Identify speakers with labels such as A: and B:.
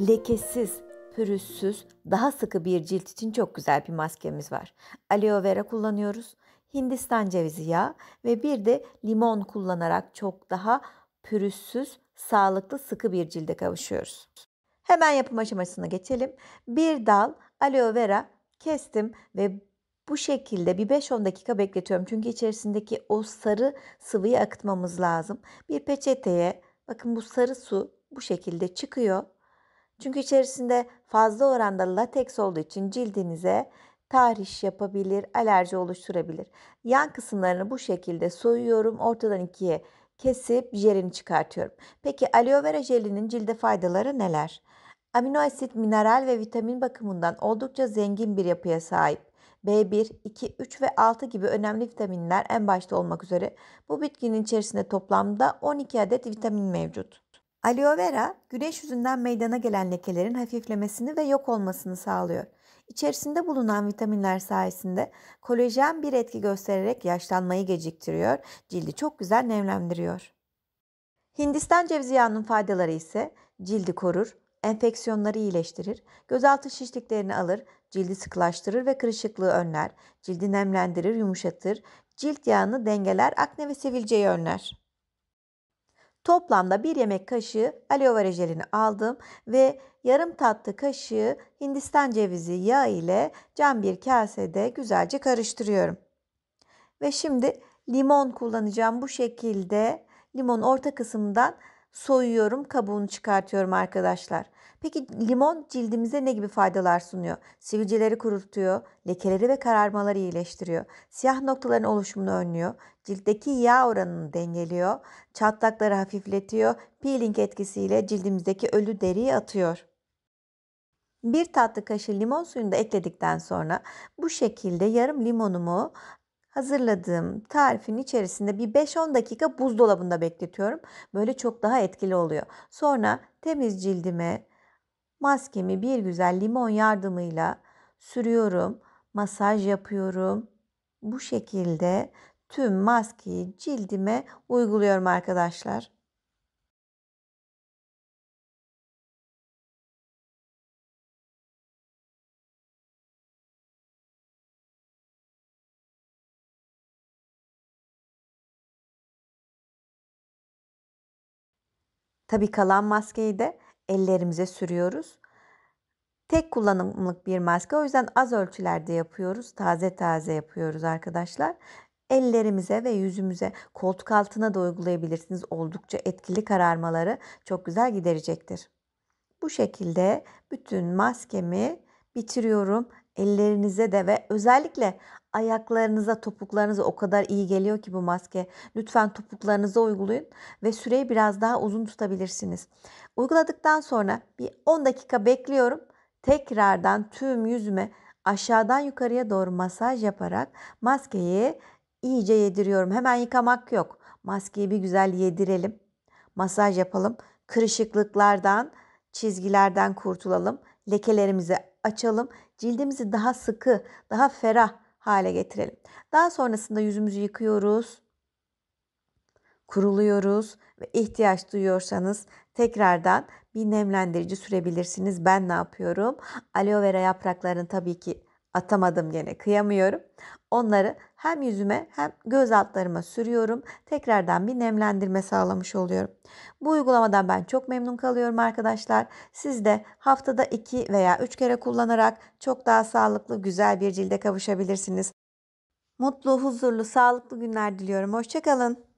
A: lekesiz, pürüzsüz, daha sıkı bir cilt için çok güzel bir maskemiz var. Aloe vera kullanıyoruz. Hindistan cevizi yağı ve bir de limon kullanarak çok daha pürüzsüz, sağlıklı, sıkı bir cilde kavuşuyoruz. Hemen yapım aşamasına geçelim. Bir dal aloe vera kestim ve bu şekilde bir 5-10 dakika bekletiyorum. Çünkü içerisindeki o sarı sıvıyı akıtmamız lazım. Bir peçeteye bakın bu sarı su bu şekilde çıkıyor. Çünkü içerisinde fazla oranda lateks olduğu için cildinize tahriş yapabilir, alerji oluşturabilir. Yan kısımlarını bu şekilde soyuyorum, ortadan ikiye kesip jelini çıkartıyorum. Peki aloe vera jelinin cilde faydaları neler? Amino asit, mineral ve vitamin bakımından oldukça zengin bir yapıya sahip. B1, 2, 3 ve 6 gibi önemli vitaminler en başta olmak üzere bu bitkinin içerisinde toplamda 12 adet vitamin mevcut. Aloe vera güneş yüzünden meydana gelen lekelerin hafiflemesini ve yok olmasını sağlıyor. İçerisinde bulunan vitaminler sayesinde kolajen bir etki göstererek yaşlanmayı geciktiriyor, cildi çok güzel nemlendiriyor. Hindistan cevizi yağının faydaları ise cildi korur, enfeksiyonları iyileştirir, gözaltı şişliklerini alır, cildi sıkılaştırır ve kırışıklığı önler, cildi nemlendirir, yumuşatır, cilt yağını dengeler, akne ve sivilceyi önler. Toplamda bir yemek kaşığı aloe vera jelini aldım ve yarım tatlı kaşığı hindistan cevizi yağı ile cam bir kasede güzelce karıştırıyorum. Ve şimdi limon kullanacağım bu şekilde limon orta kısımdan soyuyorum, kabuğunu çıkartıyorum arkadaşlar. Peki limon cildimize ne gibi faydalar sunuyor? Sivilceleri kurutuyor, lekeleri ve kararmaları iyileştiriyor. Siyah noktaların oluşumunu önlüyor, ciltteki yağ oranını dengeliyor, çatlakları hafifletiyor, peeling etkisiyle cildimizdeki ölü deriyi atıyor. Bir tatlı kaşığı limon suyunu da ekledikten sonra bu şekilde yarım limonumu hazırladığım tarifin içerisinde bir 5-10 dakika buzdolabında bekletiyorum. Böyle çok daha etkili oluyor. Sonra temiz cildime maskemi bir güzel limon yardımıyla sürüyorum. Masaj yapıyorum. Bu şekilde tüm maskeyi cildime uyguluyorum arkadaşlar. Tabi kalan maskeyi de ellerimize sürüyoruz. Tek kullanımlık bir maske o yüzden az ölçülerde yapıyoruz. Taze taze yapıyoruz arkadaşlar. Ellerimize ve yüzümüze koltuk altına da uygulayabilirsiniz. Oldukça etkili kararmaları çok güzel giderecektir. Bu şekilde bütün maskemi bitiriyorum Ellerinize de ve özellikle ayaklarınıza, topuklarınıza o kadar iyi geliyor ki bu maske. Lütfen topuklarınıza uygulayın ve süreyi biraz daha uzun tutabilirsiniz. Uyguladıktan sonra bir 10 dakika bekliyorum. Tekrardan tüm yüzüme aşağıdan yukarıya doğru masaj yaparak maskeyi iyice yediriyorum. Hemen yıkamak yok. Maskeyi bir güzel yedirelim. Masaj yapalım. Kırışıklıklardan, çizgilerden kurtulalım. Lekelerimizi açalım. Cildimizi daha sıkı, daha ferah hale getirelim. Daha sonrasında yüzümüzü yıkıyoruz. Kuruluyoruz ve ihtiyaç duyuyorsanız tekrardan bir nemlendirici sürebilirsiniz. Ben ne yapıyorum? Aloe vera yapraklarını tabii ki atamadım gene kıyamıyorum. Onları hem yüzüme hem göz altlarıma sürüyorum. Tekrardan bir nemlendirme sağlamış oluyorum. Bu uygulamadan ben çok memnun kalıyorum arkadaşlar. Siz de haftada 2 veya 3 kere kullanarak çok daha sağlıklı güzel bir cilde kavuşabilirsiniz. Mutlu, huzurlu, sağlıklı günler diliyorum. Hoşçakalın.